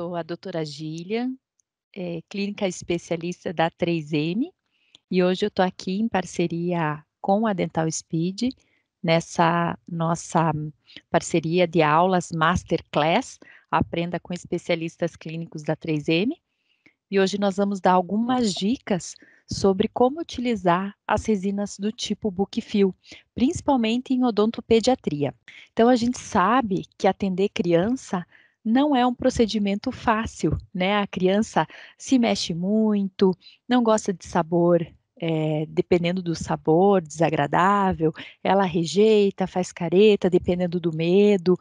sou a doutora Gília, é, clínica especialista da 3M, e hoje eu estou aqui em parceria com a Dental Speed, nessa nossa parceria de aulas Masterclass, Aprenda com Especialistas Clínicos da 3M. E hoje nós vamos dar algumas dicas sobre como utilizar as resinas do tipo Buquifil, principalmente em odontopediatria. Então a gente sabe que atender criança não é um procedimento fácil, né? A criança se mexe muito, não gosta de sabor, é, dependendo do sabor, desagradável, ela rejeita, faz careta, dependendo do medo,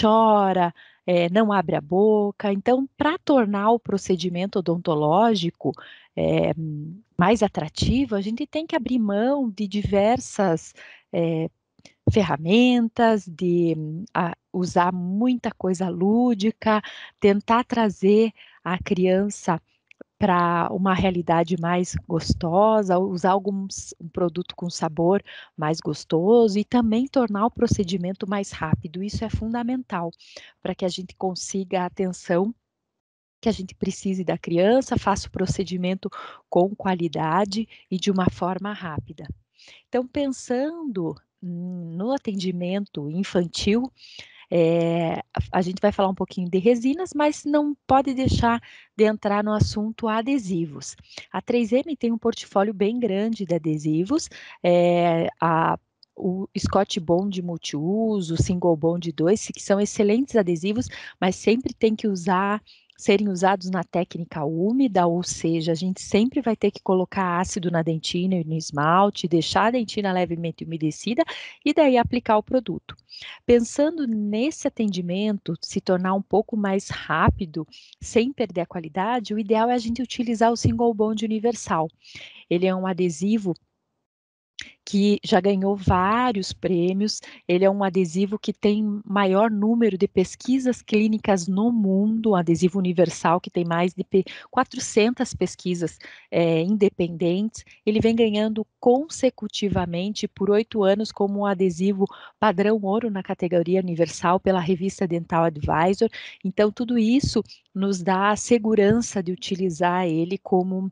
chora, é, não abre a boca. Então, para tornar o procedimento odontológico é, mais atrativo, a gente tem que abrir mão de diversas ferramentas, de hum, a, usar muita coisa lúdica, tentar trazer a criança para uma realidade mais gostosa, usar algum um produto com sabor mais gostoso e também tornar o procedimento mais rápido. Isso é fundamental para que a gente consiga a atenção que a gente precise da criança, faça o procedimento com qualidade e de uma forma rápida. Então, pensando no atendimento infantil, é, a gente vai falar um pouquinho de resinas, mas não pode deixar de entrar no assunto adesivos. A 3M tem um portfólio bem grande de adesivos. É, a o Scott Bond multiuso, o Single Bond 2, que são excelentes adesivos, mas sempre tem que usar serem usados na técnica úmida, ou seja, a gente sempre vai ter que colocar ácido na dentina e no esmalte, deixar a dentina levemente umedecida e daí aplicar o produto. Pensando nesse atendimento se tornar um pouco mais rápido, sem perder a qualidade, o ideal é a gente utilizar o single bond universal. Ele é um adesivo que já ganhou vários prêmios. Ele é um adesivo que tem maior número de pesquisas clínicas no mundo, um adesivo universal que tem mais de 400 pesquisas é, independentes. Ele vem ganhando consecutivamente por oito anos como um adesivo padrão ouro na categoria universal pela revista Dental Advisor. Então, tudo isso nos dá a segurança de utilizar ele como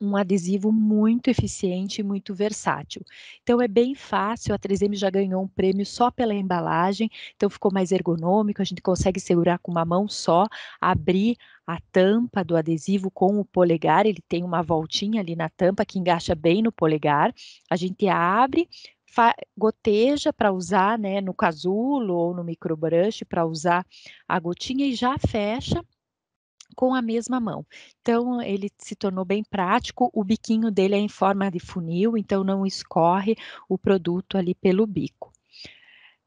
um adesivo muito eficiente e muito versátil. Então é bem fácil, a 3M já ganhou um prêmio só pela embalagem, então ficou mais ergonômico, a gente consegue segurar com uma mão só, abrir a tampa do adesivo com o polegar, ele tem uma voltinha ali na tampa que encaixa bem no polegar. A gente abre, goteja para usar, né, no casulo ou no microbrush para usar a gotinha e já fecha com a mesma mão. Então, ele se tornou bem prático, o biquinho dele é em forma de funil, então não escorre o produto ali pelo bico.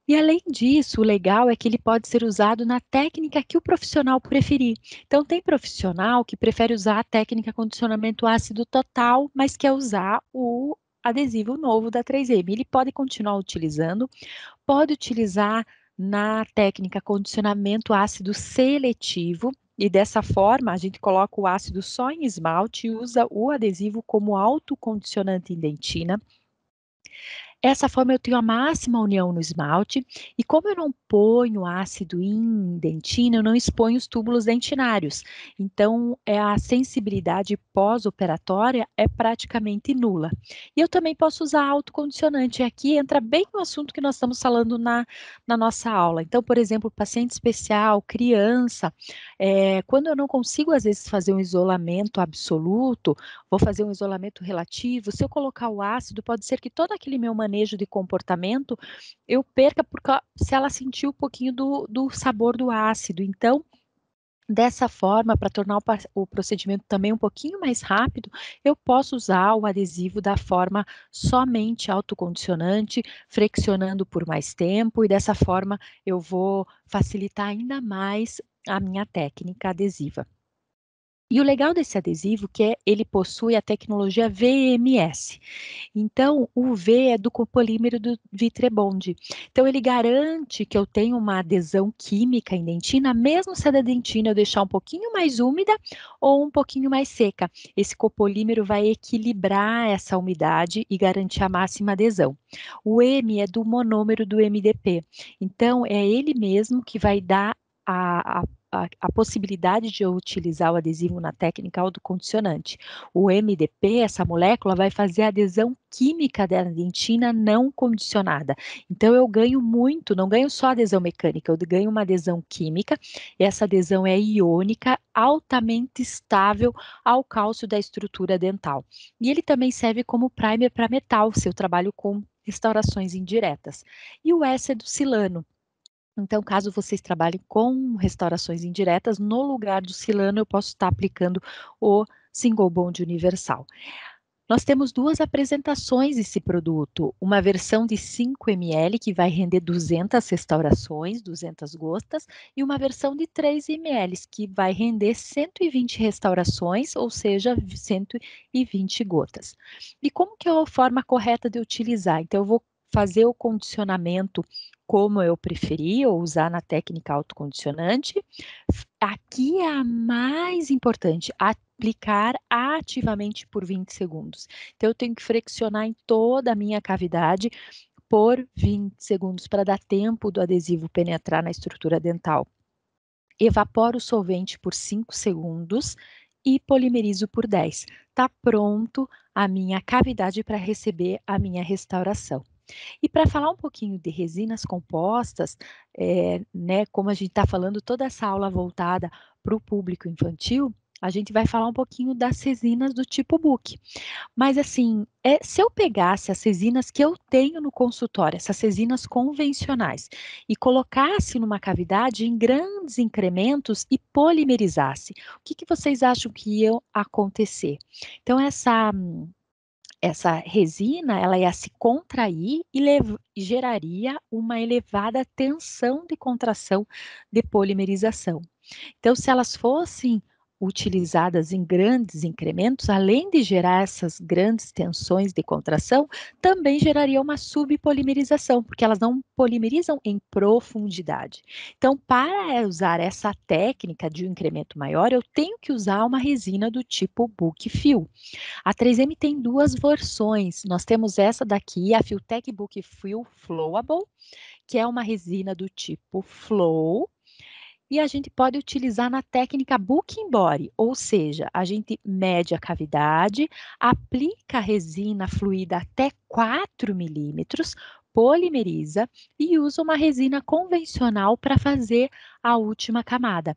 E além disso, o legal é que ele pode ser usado na técnica que o profissional preferir. Então, tem profissional que prefere usar a técnica condicionamento ácido total, mas quer usar o adesivo novo da 3M. Ele pode continuar utilizando, pode utilizar na técnica condicionamento ácido seletivo, e dessa forma, a gente coloca o ácido só em esmalte e usa o adesivo como autocondicionante em dentina essa forma eu tenho a máxima união no esmalte e como eu não ponho ácido em dentina, eu não exponho os túbulos dentinários. Então, é a sensibilidade pós-operatória é praticamente nula. E eu também posso usar autocondicionante. Aqui entra bem o assunto que nós estamos falando na, na nossa aula. Então, por exemplo, paciente especial, criança, é, quando eu não consigo, às vezes, fazer um isolamento absoluto, vou fazer um isolamento relativo, se eu colocar o ácido, pode ser que todo aquele meu manejo de comportamento, eu perca porque se ela sentir um pouquinho do, do sabor do ácido. Então, Dessa forma, para tornar o procedimento também um pouquinho mais rápido, eu posso usar o adesivo da forma somente autocondicionante, flexionando por mais tempo, e dessa forma eu vou facilitar ainda mais a minha técnica adesiva. E o legal desse adesivo que é ele possui a tecnologia VMS. Então, o V é do copolímero do Vitrebond. Então, ele garante que eu tenho uma adesão química em dentina, mesmo se a dentina eu deixar um pouquinho mais úmida ou um pouquinho mais seca. Esse copolímero vai equilibrar essa umidade e garantir a máxima adesão. O M é do monômero do MDP. Então, é ele mesmo que vai dar a, a a, possibilidade de eu utilizar o adesivo na técnica autocondicionante. O MDP, essa molécula, vai fazer a adesão química da dentina não condicionada. Então, eu ganho muito, não ganho só adesão mecânica, eu ganho uma adesão química, e essa adesão é iônica, altamente estável ao cálcio da estrutura dental. E ele também serve como primer para metal, se eu trabalho com restaurações indiretas. E o S é do silano. Então, caso vocês trabalhem com restaurações indiretas, no lugar do Silano eu posso estar aplicando o Single Bond Universal. Nós temos duas apresentações desse produto, uma versão de 5 ml que vai render 200 restaurações, 200 gotas, e uma versão de 3 ml que vai render 120 restaurações, ou seja, 120 gotas. E como que é a forma correta de utilizar? Então eu vou fazer o condicionamento como eu preferi, ou usar na técnica autocondicionante. Aqui é a mais importante, aplicar ativamente por 20 segundos. Então, eu tenho que flexionar em toda a minha cavidade por 20 segundos para dar tempo do adesivo penetrar na estrutura dental. Evaporo o solvente por 5 segundos e polimerizo por 10. Tá pronto a minha cavidade para receber a minha restauração. E para falar um pouquinho de resinas compostas, é, né, como a gente está falando toda essa aula voltada para o público infantil, a gente vai falar um pouquinho das resinas do tipo book. Mas assim, é, se eu pegasse as resinas que eu tenho no consultório, essas resinas convencionais, e colocasse numa cavidade em grandes incrementos e polimerizasse, o que, que vocês acham que ia acontecer? Então, essa essa resina ela ia se contrair e geraria uma elevada tensão de contração de polimerização. Então, se elas fossem utilizadas em grandes incrementos, além de gerar essas grandes tensões de contração, também geraria uma subpolimerização, porque elas não polimerizam em profundidade. Então, para usar essa técnica de um incremento maior, eu tenho que usar uma resina do tipo Book Fill. A 3M tem duas versões. Nós temos essa daqui, a Filtec Book Fill Flowable, que é uma resina do tipo Flow, e a gente pode utilizar na técnica Bukimbori, ou seja, a gente mede a cavidade, aplica a resina fluida até 4 milímetros, polimeriza e usa uma resina convencional para fazer a última camada.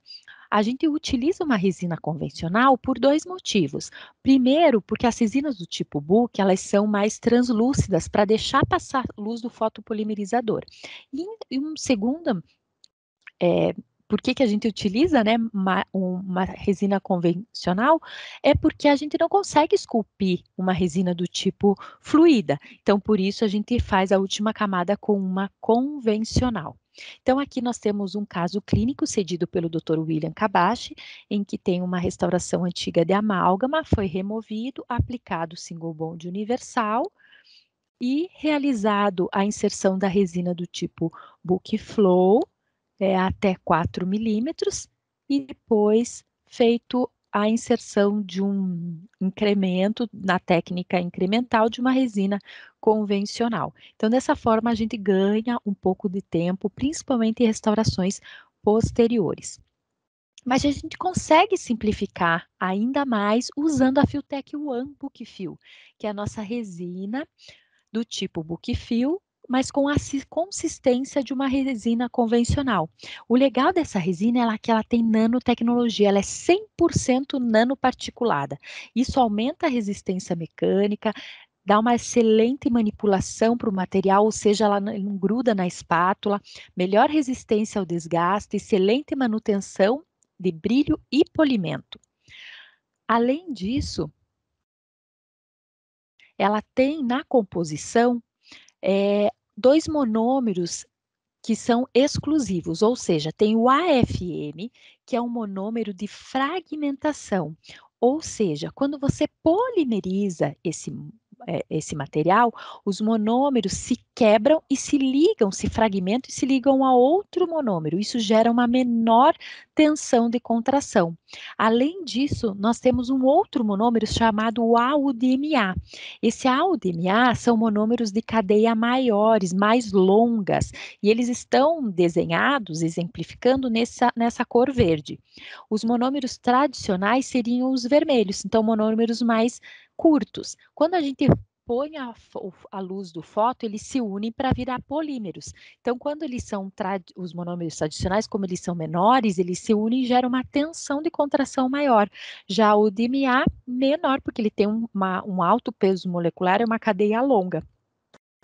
A gente utiliza uma resina convencional por dois motivos. Primeiro, porque as resinas do tipo Book, elas são mais translúcidas para deixar passar luz do fotopolimerizador. e um segundo é, por que, que a gente utiliza né, uma, uma, resina convencional é porque a gente não consegue esculpir uma resina do tipo fluida. Então, por isso, a gente faz a última camada com uma convencional. Então, aqui nós temos um caso clínico cedido pelo Dr. William Kabashi, em que tem uma restauração antiga de amálgama, foi removido, aplicado single bond universal, e realizado a inserção da resina do tipo Book Flow é, até 4 milímetros e depois feito a inserção de um incremento na técnica incremental de uma resina convencional. Então, dessa forma, a gente ganha um pouco de tempo, principalmente em restaurações posteriores. Mas a gente consegue simplificar ainda mais usando a Filtec One Book Feel, que é a nossa resina do tipo Book Feel, mas com a consistência de uma resina convencional. O legal dessa resina é que ela tem nanotecnologia, ela é 100% nanoparticulada. Isso aumenta a resistência mecânica, dá uma excelente manipulação para o material, ou seja, ela não gruda na espátula, melhor resistência ao desgaste, excelente manutenção de brilho e polimento. Além disso, ela tem na composição é, dois monômeros que são exclusivos, ou seja, tem o AFM, que é um monômero de fragmentação, ou seja, quando você polimeriza esse é, esse material, os monômeros se quebram e se ligam, se fragmentam e se ligam a outro monômero. Isso gera uma menor tensão de contração. Além disso, nós temos um outro monômero chamado AUDMA. Esse AUDMA são monômeros de cadeia maiores, mais longas, e eles estão desenhados, exemplificando nessa, nessa cor verde. Os monômeros tradicionais seriam os vermelhos, então monômeros mais curtos. Quando a gente põe a, a, luz do foto, eles se unem para virar polímeros. Então, quando eles são os monômeros tradicionais, como eles são menores, eles se unem e geram uma tensão de contração maior. Já o DMA, menor, porque ele tem uma, um alto peso molecular, é uma cadeia longa.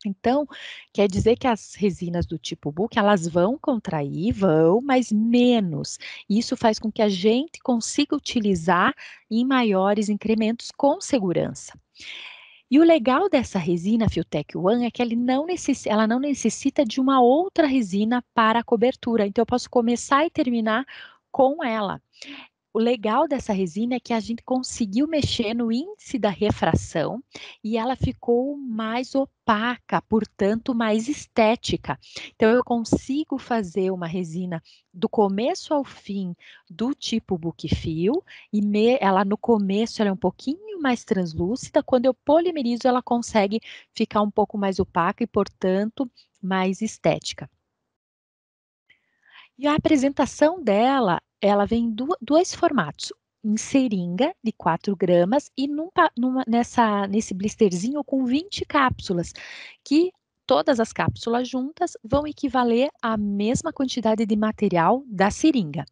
Então, quer dizer que as resinas do tipo book, elas vão contrair, vão, mas menos. Isso faz com que a gente consiga utilizar em maiores incrementos com segurança. E o legal dessa resina Filtec One é que ela não, necessita, ela não necessita de uma outra resina para a cobertura. Então, eu posso começar e terminar com ela. O legal dessa resina é que a gente conseguiu mexer no índice da refração e ela ficou mais opaca, portanto, mais estética. Então, eu consigo fazer uma resina do começo ao fim do tipo book fio e me, ela no começo ela é um pouquinho mais translúcida, quando eu polimerizo ela consegue ficar um pouco mais opaca e, portanto, mais estética. E a apresentação dela, ela vem em dois formatos. Em seringa de 4 gramas e num, numa, nessa, nesse blisterzinho com 20 cápsulas, que todas as cápsulas juntas vão equivaler à mesma quantidade de material da seringa.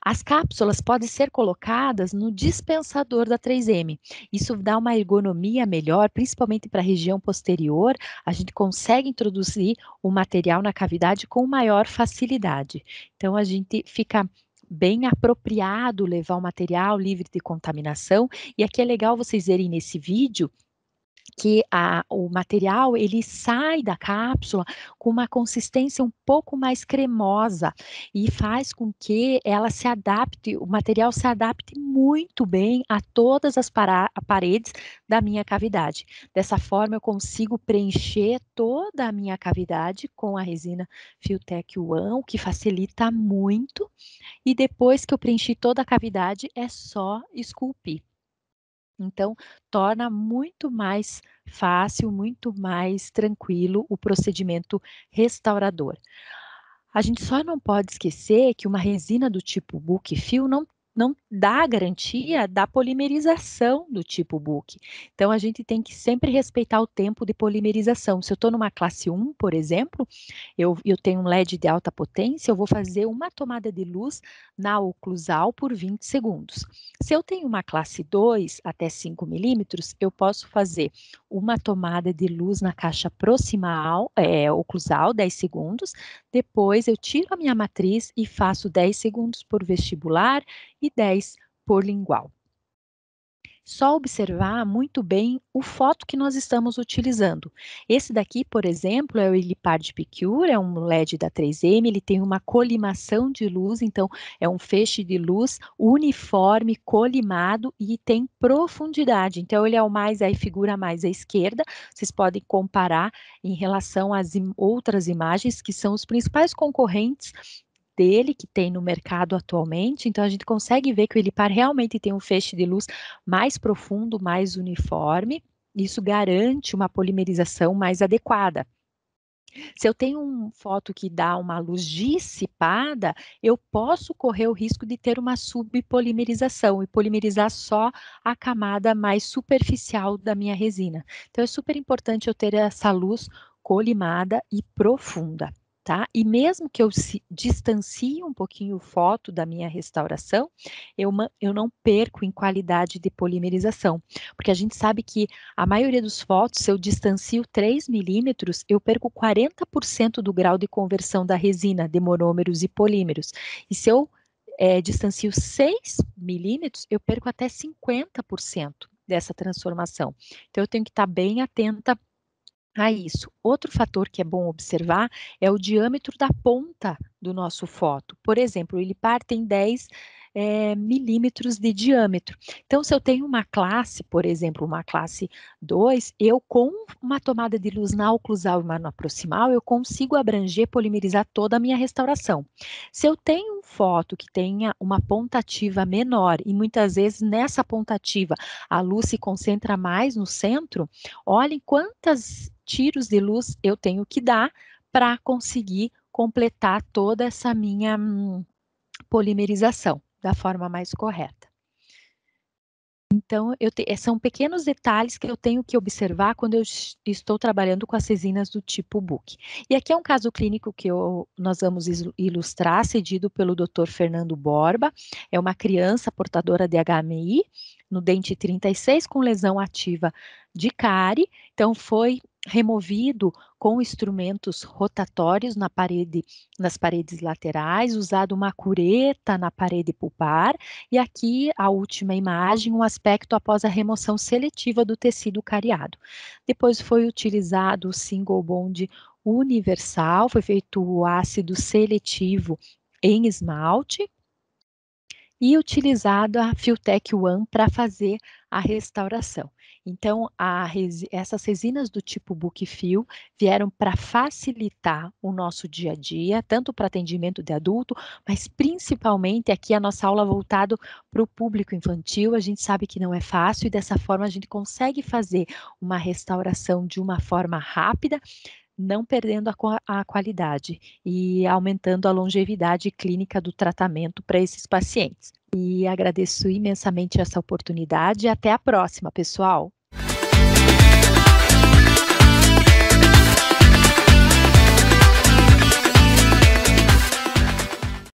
As cápsulas podem ser colocadas no dispensador da 3M. Isso dá uma ergonomia melhor, principalmente para a região posterior. A gente consegue introduzir o material na cavidade com maior facilidade. Então, a gente fica bem apropriado levar o material livre de contaminação. E aqui é legal vocês verem nesse vídeo que a, o material ele sai da cápsula com uma consistência um pouco mais cremosa e faz com que ela se adapte, o material se adapte muito bem a todas as paredes da minha cavidade. Dessa forma, eu consigo preencher toda a minha cavidade com a resina Filtec One, o que facilita muito. E depois que eu preenchi toda a cavidade, é só esculpir. Então, torna muito mais fácil, muito mais tranquilo o procedimento restaurador. A gente só não pode esquecer que uma resina do tipo book fill não não dá garantia da polimerização do tipo book. Então, a gente tem que sempre respeitar o tempo de polimerização. Se eu estou numa classe 1, por exemplo, eu, eu tenho um LED de alta potência, eu vou fazer uma tomada de luz na oclusal por 20 segundos. Se eu tenho uma classe 2 até 5 milímetros, eu posso fazer uma tomada de luz na caixa proximal, é, oclusal, 10 segundos, depois eu tiro a minha matriz e faço 10 segundos por vestibular e 10 por lingual. Só observar muito bem o foto que nós estamos utilizando. Esse daqui, por exemplo, é o Ilipard Picure, é um LED da 3M, ele tem uma colimação de luz, então é um feixe de luz uniforme, colimado e tem profundidade. Então ele é o mais, é a figura mais à esquerda, vocês podem comparar em relação às outras imagens que são os principais concorrentes dele que tem no mercado atualmente, então a gente consegue ver que o Elipar realmente tem um feixe de luz mais profundo, mais uniforme, isso garante uma polimerização mais adequada. Se eu tenho uma foto que dá uma luz dissipada, eu posso correr o risco de ter uma subpolimerização e polimerizar só a camada mais superficial da minha resina. Então, é super importante eu ter essa luz colimada e profunda tá? E mesmo que eu se distancie um pouquinho o foto da minha restauração, eu, eu não perco em qualidade de polimerização, porque a gente sabe que a maioria dos fotos, se eu distancio 3 milímetros, eu perco 40% do grau de conversão da resina de monômeros e polímeros. E se eu é, distancio 6 milímetros, eu perco até 50% dessa transformação. Então, eu tenho que estar bem atenta a ah, isso. Outro fator que é bom observar é o diâmetro da ponta do nosso foto. Por exemplo, ele parte em 10 é, eh, milímetros de diâmetro. Então, se eu tenho uma classe, por exemplo, uma classe 2, eu com uma tomada de luz na oclusal e na proximal, eu consigo abranger, polimerizar toda a minha restauração. Se eu tenho um foto que tenha uma pontativa menor, e muitas vezes nessa pontativa a luz se concentra mais no centro, olhem quantas tiros de luz eu tenho que dar para conseguir completar toda essa minha hum, polimerização da forma mais correta. Então, te, são pequenos detalhes que eu tenho que observar quando eu estou trabalhando com as resinas do tipo book. E aqui é um caso clínico que eu, nós vamos ilustrar, cedido pelo Dr. Fernando Borba. É uma criança portadora de HMI no dente 36 com lesão ativa de cárie. Então, foi removido com instrumentos rotatórios na parede, nas paredes laterais, usado uma cureta na parede pulpar, e aqui a última imagem, um aspecto após a remoção seletiva do tecido cariado. Depois foi utilizado o single bond universal, foi feito o ácido seletivo em esmalte, e utilizado a Filtec One para fazer a restauração. Então, resi essas resinas do tipo book fill vieram para facilitar o nosso dia a dia, tanto para atendimento de adulto, mas principalmente aqui a nossa aula voltado para o público infantil. A gente sabe que não é fácil e dessa forma a gente consegue fazer uma restauração de uma forma rápida, não perdendo a, a qualidade e aumentando a longevidade clínica do tratamento para esses pacientes. E agradeço imensamente essa oportunidade e até a próxima, pessoal!